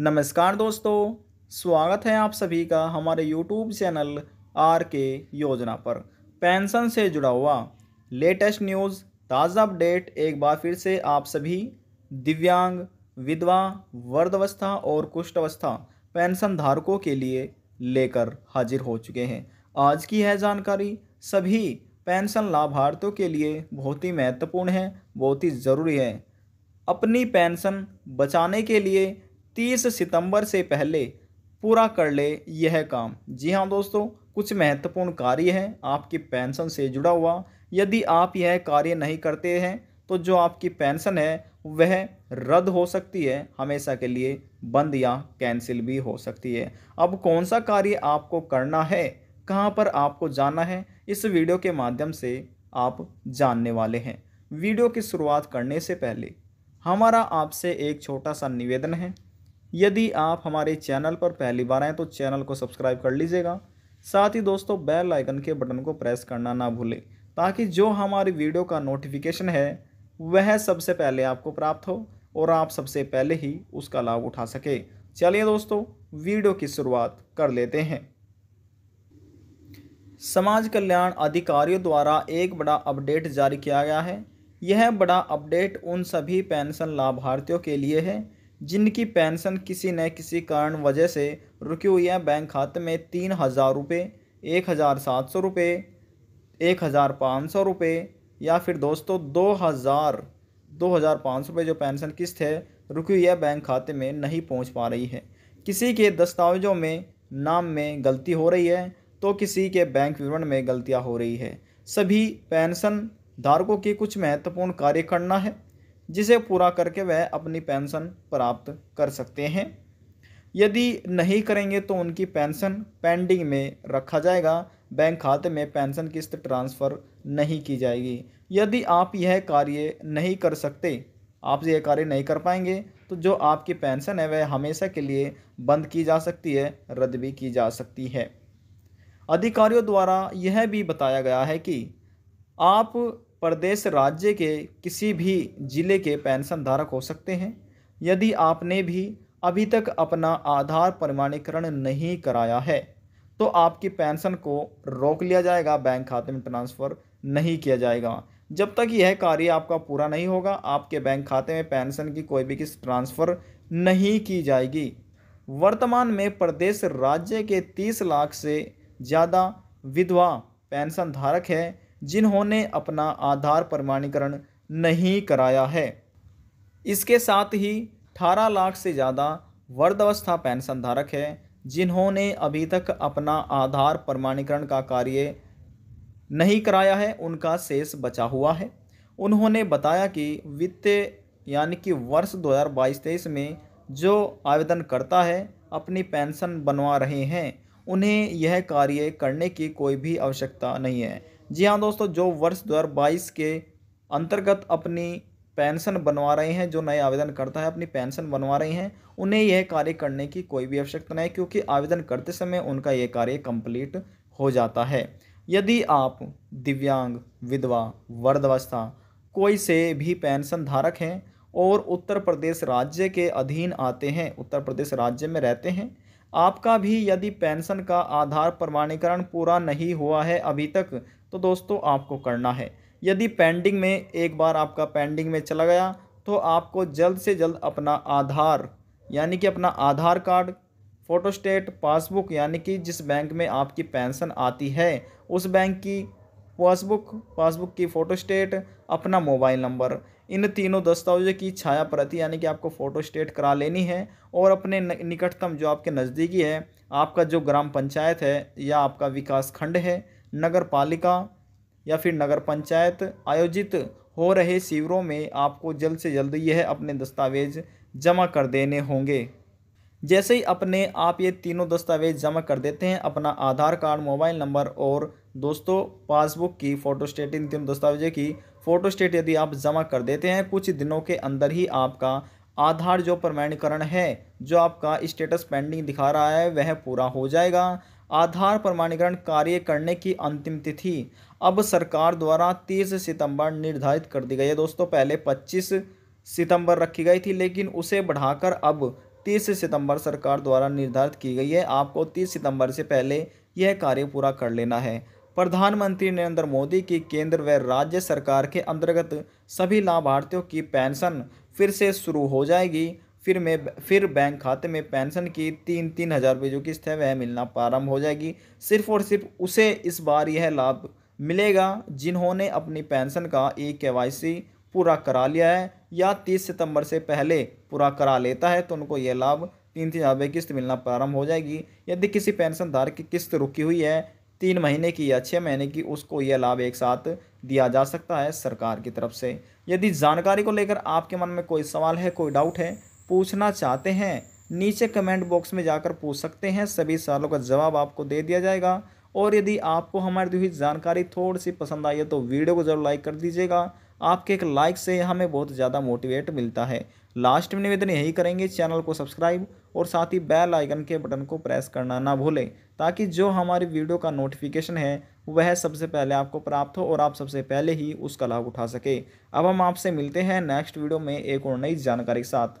नमस्कार दोस्तों स्वागत है आप सभी का हमारे यूट्यूब चैनल आर के योजना पर पेंशन से जुड़ा हुआ लेटेस्ट न्यूज़ ताज़ा अपडेट एक बार फिर से आप सभी दिव्यांग विधवा वर्धवस्था और कुष्ठावस्था पेंशन धारकों के लिए लेकर हाजिर हो चुके हैं आज की है जानकारी सभी पेंशन लाभार्थियों के लिए बहुत ही महत्वपूर्ण है बहुत ही ज़रूरी है अपनी पेंशन बचाने के लिए तीस सितंबर से पहले पूरा कर ले यह काम जी हाँ दोस्तों कुछ महत्वपूर्ण कार्य हैं आपकी पेंशन से जुड़ा हुआ यदि आप यह कार्य नहीं करते हैं तो जो आपकी पेंशन है वह रद्द हो सकती है हमेशा के लिए बंद या कैंसिल भी हो सकती है अब कौन सा कार्य आपको करना है कहाँ पर आपको जाना है इस वीडियो के माध्यम से आप जानने वाले हैं वीडियो की शुरुआत करने से पहले हमारा आपसे एक छोटा सा निवेदन है यदि आप हमारे चैनल पर पहली बार आएँ तो चैनल को सब्सक्राइब कर लीजिएगा साथ ही दोस्तों बेल आइकन के बटन को प्रेस करना ना भूलें ताकि जो हमारी वीडियो का नोटिफिकेशन है वह सबसे पहले आपको प्राप्त हो और आप सबसे पहले ही उसका लाभ उठा सके चलिए दोस्तों वीडियो की शुरुआत कर लेते हैं समाज कल्याण अधिकारियों द्वारा एक बड़ा अपडेट जारी किया गया है यह बड़ा अपडेट उन सभी पेंशन लाभार्थियों के लिए है जिनकी पेंशन किसी न किसी कारण वजह से रुकी हुई है बैंक खाते में तीन हज़ार रुपये एक हज़ार सात सौ रुपये एक हज़ार पाँच सौ रुपये या फिर दोस्तों दो हज़ार दो हज़ार पाँच सौ रुपये जो पेंशन किस्त है रुकी हुई है बैंक खाते में नहीं पहुंच पा रही है किसी के दस्तावेज़ों में नाम में गलती हो रही है तो किसी के बैंक विवरण में गलतियाँ हो रही है सभी पेंशन धारकों की कुछ महत्वपूर्ण कार्य करना है जिसे पूरा करके वह अपनी पेंशन प्राप्त कर सकते हैं यदि नहीं करेंगे तो उनकी पेंशन पेंडिंग में रखा जाएगा बैंक खाते में पेंशन किस्त ट्रांसफ़र नहीं की जाएगी यदि आप यह कार्य नहीं कर सकते आप यह कार्य नहीं कर पाएंगे तो जो आपकी पेंशन है वह हमेशा के लिए बंद की जा सकती है रद्द भी की जा सकती है अधिकारियों द्वारा यह भी बताया गया है कि आप प्रदेश राज्य के किसी भी जिले के पेंशन धारक हो सकते हैं यदि आपने भी अभी तक अपना आधार प्रमाणीकरण नहीं कराया है तो आपकी पेंशन को रोक लिया जाएगा बैंक खाते में ट्रांसफ़र नहीं किया जाएगा जब तक यह कार्य आपका पूरा नहीं होगा आपके बैंक खाते में पेंशन की कोई भी किस्त ट्रांसफ़र नहीं की जाएगी वर्तमान में प्रदेश राज्य के 30 लाख से ज़्यादा विधवा पेंशन धारक है जिन्होंने अपना आधार प्रमाणीकरण नहीं कराया है इसके साथ ही अठारह लाख से ज़्यादा वर्धावस्था पेंशन धारक है जिन्होंने अभी तक अपना आधार प्रमाणीकरण का कार्य नहीं कराया है उनका शेष बचा हुआ है उन्होंने बताया कि वित्तीय यानी कि वर्ष 2022-23 में जो आवेदन करता है अपनी पेंशन बनवा रहे हैं उन्हें यह कार्य करने की कोई भी आवश्यकता नहीं है जी हाँ दोस्तों जो वर्ष 2022 के अंतर्गत अपनी पेंशन बनवा रहे हैं जो नए आवेदन करता है अपनी पेंशन बनवा रहे हैं उन्हें यह कार्य करने की कोई भी आवश्यकता नहीं क्योंकि आवेदन करते समय उनका यह कार्य कंप्लीट हो जाता है यदि आप दिव्यांग विधवा वर्धवस्था कोई से भी पेंशन धारक हैं और उत्तर प्रदेश राज्य के अधीन आते हैं उत्तर प्रदेश राज्य में रहते हैं आपका भी यदि पेंशन का आधार प्रमाणीकरण पूरा नहीं हुआ है अभी तक तो दोस्तों आपको करना है यदि पेंडिंग में एक बार आपका पेंडिंग में चला गया तो आपको जल्द से जल्द अपना आधार यानी कि अपना आधार कार्ड फ़ोटोस्टेट पासबुक यानी कि जिस बैंक में आपकी पेंशन आती है उस बैंक की पासबुक पासबुक की फ़ोटोस्टेट अपना मोबाइल नंबर इन तीनों दस्तावेज़ों की छाया प्रति यानी कि आपको फ़ोटोस्टेट करा लेनी है और अपने निकटतम जो आपके नज़दीकी है आपका जो ग्राम पंचायत है या आपका विकास खंड है नगर पालिका या फिर नगर पंचायत आयोजित हो रहे शिविरों में आपको जल्द से जल्द यह अपने दस्तावेज जमा कर देने होंगे जैसे ही अपने आप ये तीनों दस्तावेज जमा कर देते हैं अपना आधार कार्ड मोबाइल नंबर और दोस्तों पासबुक की फ़ोटोस्टेट इन तीनों दस्तावेजों की फ़ोटोस्टेट यदि आप जमा कर देते हैं कुछ दिनों के अंदर ही आपका आधार जो प्रमाणीकरण है जो आपका स्टेटस पेंडिंग दिखा रहा है वह पूरा हो जाएगा आधार प्रमाणीकरण कार्य करने की अंतिम तिथि अब सरकार द्वारा 30 सितंबर निर्धारित कर दी गई है दोस्तों पहले 25 सितंबर रखी गई थी लेकिन उसे बढ़ाकर अब 30 सितंबर सरकार द्वारा निर्धारित की गई है आपको 30 सितंबर से पहले यह कार्य पूरा कर लेना है प्रधानमंत्री नरेंद्र मोदी की केंद्र व राज्य सरकार के अंतर्गत सभी लाभार्थियों की पेंशन फिर से शुरू हो जाएगी फिर मैं फिर बैंक खाते में पेंशन की तीन तीन हज़ार रुपये जो किस्त है वह मिलना प्रारंभ हो जाएगी सिर्फ और सिर्फ उसे इस बार यह लाभ मिलेगा जिन्होंने अपनी पेंशन का ई के पूरा करा लिया है या तीस सितंबर से पहले पूरा करा लेता है तो उनको यह लाभ तीन तीन हज़ार किस्त मिलना प्रारंभ हो जाएगी यदि किसी पेंशनधार की किस्त रुकी हुई है तीन महीने की या छः महीने की उसको यह लाभ एक साथ दिया जा सकता है सरकार की तरफ से यदि जानकारी को लेकर आपके मन में कोई सवाल है कोई डाउट है पूछना चाहते हैं नीचे कमेंट बॉक्स में जाकर पूछ सकते हैं सभी सवालों का जवाब आपको दे दिया जाएगा और यदि आपको हमारी दी हुई जानकारी थोड़ी सी पसंद आई है तो वीडियो को जरूर लाइक कर दीजिएगा आपके एक लाइक से हमें बहुत ज़्यादा मोटिवेट मिलता है लास्ट में निवेदन यही करेंगे चैनल को सब्सक्राइब और साथ ही बेल आइकन के बटन को प्रेस करना ना भूलें ताकि जो हमारी वीडियो का नोटिफिकेशन है वह सबसे पहले आपको प्राप्त हो और आप सबसे पहले ही उसका लाभ उठा सके अब हम आपसे मिलते हैं नेक्स्ट वीडियो में एक और नई जानकारी के साथ